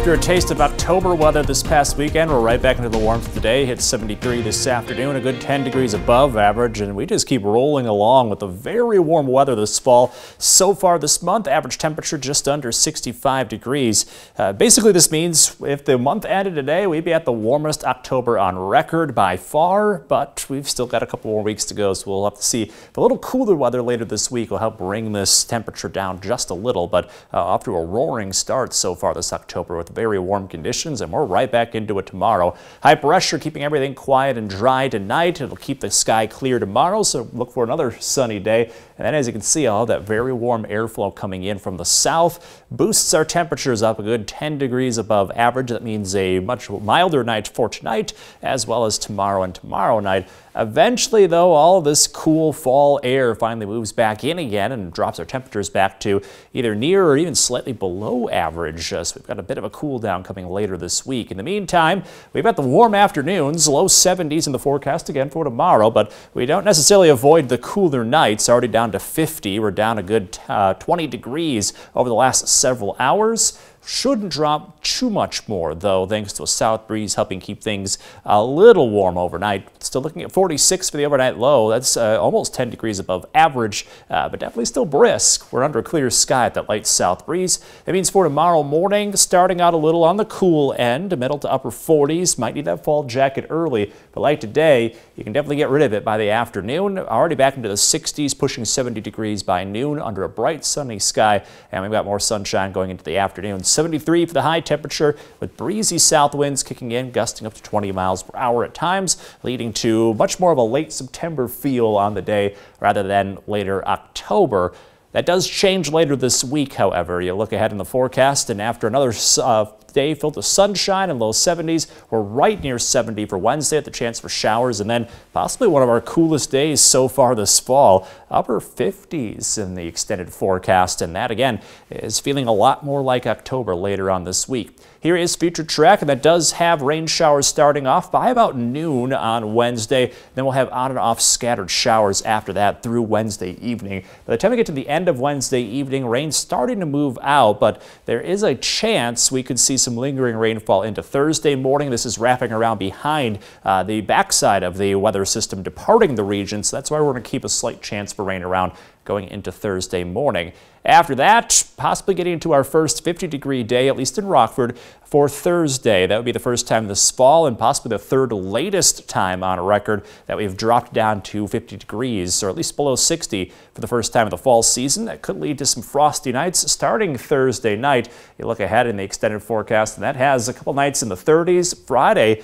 After a taste of October weather this past weekend, we're right back into the warmth of the day. Hit 73 this afternoon, a good 10 degrees above average, and we just keep rolling along with the very warm weather this fall. So far this month, average temperature just under 65 degrees. Uh, basically, this means if the month ended today, we'd be at the warmest October on record by far, but we've still got a couple more weeks to go, so we'll have to see. If a little cooler weather later this week will help bring this temperature down just a little, but uh, off to a roaring start so far this October with very warm conditions, and we're right back into it tomorrow. High pressure keeping everything quiet and dry tonight. It'll keep the sky clear tomorrow, so look for another sunny day. And then as you can see, all that very warm airflow coming in from the south boosts our temperatures up a good 10 degrees above average. That means a much milder night for tonight, as well as tomorrow and tomorrow night. Eventually, though, all this cool fall air finally moves back in again and drops our temperatures back to either near or even slightly below average. Uh, so we've got a bit of a cool down coming later this week. In the meantime, we've got the warm afternoons, low 70s in the forecast again for tomorrow, but we don't necessarily avoid the cooler nights. Already down to 50. We're down a good uh, 20 degrees over the last several hours. Shouldn't drop too much more, though, thanks to a south breeze helping keep things a little warm overnight. Still looking at 46 for the overnight low. That's uh, almost 10 degrees above average, uh, but definitely still brisk. We're under a clear sky at that light south breeze. It means for tomorrow morning, starting out a little on the cool end, middle to upper 40s. Might need that fall jacket early, but like today, you can definitely get rid of it by the afternoon. Already back into the 60s, pushing 70 degrees by noon under a bright sunny sky, and we've got more sunshine going into the afternoon. 73 for the high temperature with breezy south winds kicking in, gusting up to 20 miles per hour at times, leading to much more of a late September feel on the day rather than later October. That does change later this week, however. You look ahead in the forecast, and after another uh, day filled with sunshine and low 70s. We're right near 70 for Wednesday at the chance for showers and then possibly one of our coolest days so far this fall. Upper 50s in the extended forecast and that again is feeling a lot more like October later on this week. Here is future track and that does have rain showers starting off by about noon on Wednesday. Then we'll have on and off scattered showers after that through Wednesday evening. By the time we get to the end of Wednesday evening, rain starting to move out, but there is a chance we could see some lingering rainfall into Thursday morning. This is wrapping around behind uh, the backside of the weather system departing the region, so that's why we're going to keep a slight chance for rain around going into Thursday morning. After that, possibly getting into our first 50 degree day, at least in Rockford, for Thursday. That would be the first time this fall and possibly the third latest time on record that we've dropped down to 50 degrees or at least below 60 for the first time of the fall season. That could lead to some frosty nights starting Thursday night. You look ahead in the extended forecast, and that has a couple nights in the 30s. Friday,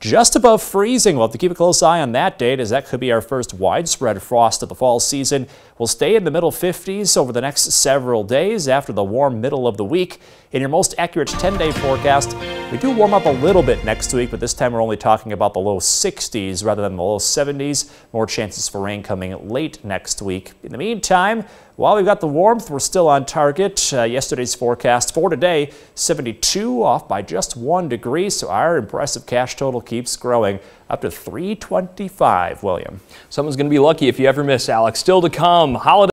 just above freezing. We'll have to keep a close eye on that date as that could be our first widespread frost of the fall season. We'll stay in the middle 50s over the next several days after the warm middle of the week. In your most accurate 10-day forecast, we do warm up a little bit next week, but this time we're only talking about the low 60s rather than the low 70s. More chances for rain coming late next week. In the meantime, while we've got the warmth, we're still on target. Uh, yesterday's forecast for today, 72 off by just one degree, so our impressive cash total keeps growing up to 325, William. Someone's going to be lucky if you ever miss, Alex. Still to come, holiday.